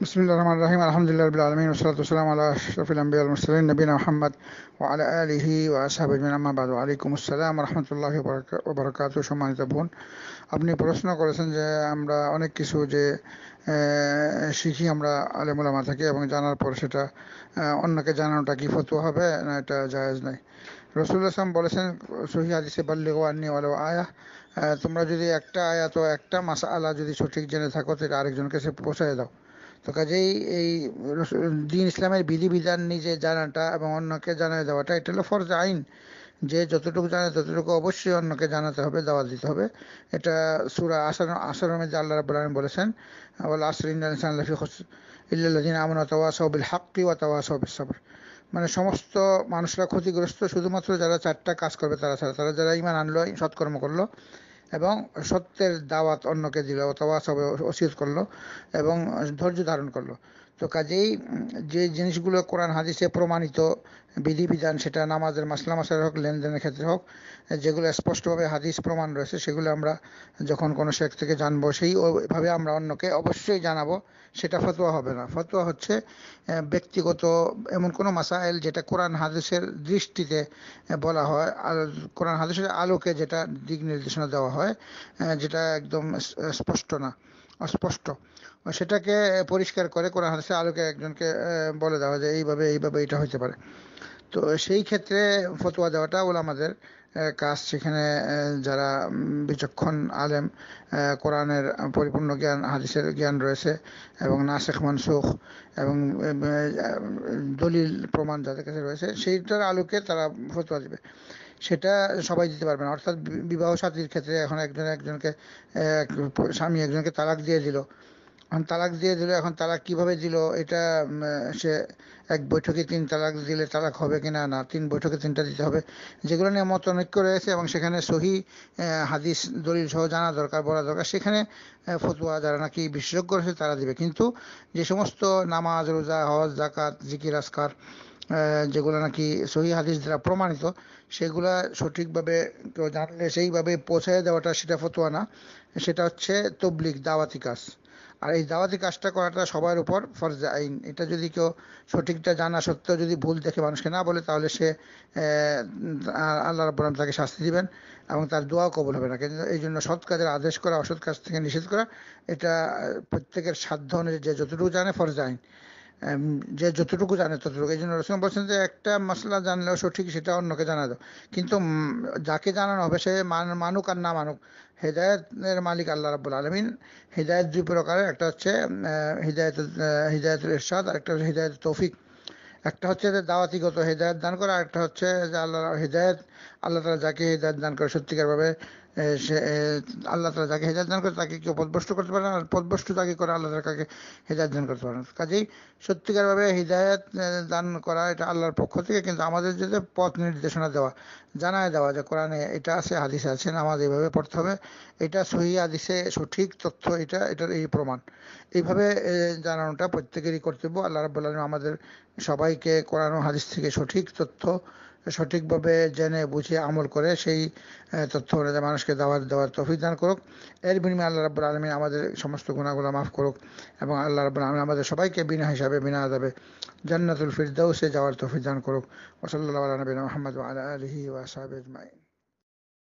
بسم الله الرحمن الرحيم الحمد لله رب العالمين والصلاة والسلام على أشرف الأنبياء والمرسلين نبينا محمد وعلى آله وأصحابه أجمعين أما بعد وعليكم السلام ورحمة الله وبركاته সম্মানিত বোন আপনি প্রশ্ন করেছেন যে আমরা অনেক কিছু যে শিখি আমরা আলেমুলামা থেকে এবং জানার পর সেটা অন্যকে জানানোটা কি ফতো হবে না এটা জায়েজ নাই রসুল আসলাম বলেছেন সহি হাদিসে বাল্লিগ আন্নি ওয়ালো আয়া তোমরা যদি একটা আয়াত একটা মাসা আলা যদি সঠিক জেনে থাকো তাহলে আরেকজনকে সে পৌঁছায় দাও তো কাজেই এই দিন ইসলামের বিধিবিধান নিজে জানাটা এবং অন্যকে জানায় দেওয়াটা এটা হলো ফরজ আইন যে যতটুকু জানে ততটুকু অবশ্যই অন্যকে জানাতে হবে দাওয়াত দিতে হবে এটা সুরা আসার আসার মধ্যে আল্লাহ রাবুল আলম বলেছেন আল্লাহ আসরিন ইসলামী ইল্লাদিন আমন তওয়া হাক্কি ও সবর মানে সমস্ত মানুষরা ক্ষতিগ্রস্ত শুধুমাত্র যারা চারটা কাজ করবে তারা ছাড়া তারা যারা ইমান আনলো সৎকর্ম করলো এবং সত্যের দাওয়াত অন্যকে দিল অথবা সবে ওসিয়ত করলো এবং ধৈর্য ধারণ করলো তো কাজেই যে জিনিসগুলো কোরআন হাদিসে প্রমাণিত বিধিবিধান সেটা নামাজের মাসলা মাসার হোক লেনদেনের ক্ষেত্রে হোক যেগুলো স্পষ্টভাবে হাদিস প্রমাণ রয়েছে সেগুলো আমরা যখন কোনো শেখ থেকে জানবো সেইভাবে আমরা অন্যকে অবশ্যই জানাবো সেটা ফতোয়া হবে না ফতোয়া হচ্ছে ব্যক্তিগত এমন কোনো মাসাইল যেটা কোরআন হাদিসের দৃষ্টিতে বলা হয় আর কোরআন হাদিসের আলোকে যেটা দিক নির্দেশনা দেওয়া হয় যেটা একদম স্পষ্ট না অস্পষ্ট সেটাকে পরিষ্কার করে কোরআন হাদিসে আলোকে একজনকে বলে দেওয়া যে এইভাবে এইভাবে এটা হতে পারে তো সেই ক্ষেত্রে ফতোয়া দেওয়াটা ওলামাদের কাজ সেখানে যারা বিচক্ষণ আলেম কোরআনের পরিপূর্ণ জ্ঞান হাদিসের জ্ঞান রয়েছে এবং নাসেখ মানসুখ এবং দলিল প্রমাণ যাদের কাছে রয়েছে সেইটার আলোকে তারা ফতোয়া দেবে সেটা সবাই দিতে পারবে না অর্থাৎ বিবাহ সাথীর ক্ষেত্রে এখন একজন একজনকে স্বামী একজনকে তালাক দিয়ে দিল তালাক দিয়ে দিল এখন তালাক কিভাবে দিল এটা সে এক বৈঠকে তিন তালাক দিলে তালাক হবে কি না না তিন বৈঠকে তিনটা দিতে হবে যেগুলো নিয়ে মত ঐক্য রয়েছে এবং সেখানে সহি হাদিস দলিল সহ জানা দরকার বলা দরকার সেখানে ফতুয়া যারা নাকি বিশেষজ্ঞ রয়েছে তারা দিবে কিন্তু যে সমস্ত নামাজ রোজা হজ জাকাত জিকির আসকার যেগুলো নাকি সহি হাদিস দ্বারা প্রমাণিত সেগুলা সঠিকভাবে কেউ জানলে সেইভাবে পৌঁছে দেওয়াটা সেটা ফতুয়া না সেটা হচ্ছে তবলিক দাওয়াতি কাজ আর এই দাওয়াতি কাজটা করাটা সবার উপর ফরজ আইন এটা যদি কেউ সঠিকটা জানা সত্ত্বেও যদি ভুল দেখে মানুষকে না বলে তাহলে সে আল্লাহ রব্বরাম তাকে শাস্তি দিবেন এবং তার দোয়াও কবল হবে না কিন্তু এই জন্য সৎ কাজের আদেশ করা অসৎ কাজ থেকে নিষেধ করা এটা প্রত্যেকের সাধ্য অনুযায়ী যে যতটুকু জানে ফরজ আইন যে যতটুকু জানে ততটুকু এই জন্য রসুল বলছেন যে একটা মশলা জানলেও সঠিক সেটা অন্যকে জানা দাও কিন্তু যাকে জানানো হবে সে মানুক আর না মানুক হেদায়তের মালিক আল্লাহ রাবুল আলমিন হৃদায়ত দুই প্রকারের একটা হচ্ছে হৃদায়ত হৃদায়তুল আর একটা হচ্ছে হৃদায়ত তৌফিক একটা হচ্ছে যে দাওয়াতিগত হৃদায়ত দান করা একটা হচ্ছে যে আল্লাহ হৃদায়ত আল্লাহ তালা যাকে হৃদায়ত দান করে সত্যিকারভাবে সে আল্লাহ তালা যাকে হেদায়ত দান করে তাকে কেউ পদভষ্ট করতে পারে না আর পদভষ্ট যাকে করে আল্লাহ তালা কাকে হেদায়ত দান করতে পারে না কাজেই সত্যিকারভাবে হৃদায়ত দান করা এটা আল্লাহর পক্ষ থেকে কিন্তু আমাদের যে পথ নির্দেশনা দেওয়া জানায় দেওয়া যে কোরআনে এটা আছে হাদিস আছে নামাজ এইভাবে পড়তে হবে এটা সহি হাদিসে সঠিক তথ্য এটা এটার এই প্রমাণ এইভাবে জানানোটা প্রত্যেকেরই কর্তব্য আল্লাহ রাবুল আলম আমাদের সবাইকে কোরআন হাদিস থেকে সঠিক তথ্য সঠিকভাবে জেনে বুঝে আমল করে সেই তথ্য অনুযায়ী মানুষকে দাওয়াত দেওয়ার তফিক দান করুক এর বিনিময়ে আল্লাহ রাবুল আলমী আমাদের সমস্ত গুণাগুলো মাফ করুক এবং আল্লাহ রাবুল আলমী আমাদের সবাইকে বিনা হিসাবে বিনা আদাবে জান্নাতুল ফিরদাউসে যাওয়ার তফিক দান করুক ওসল্লা আলী মোহাম্মদ আলহি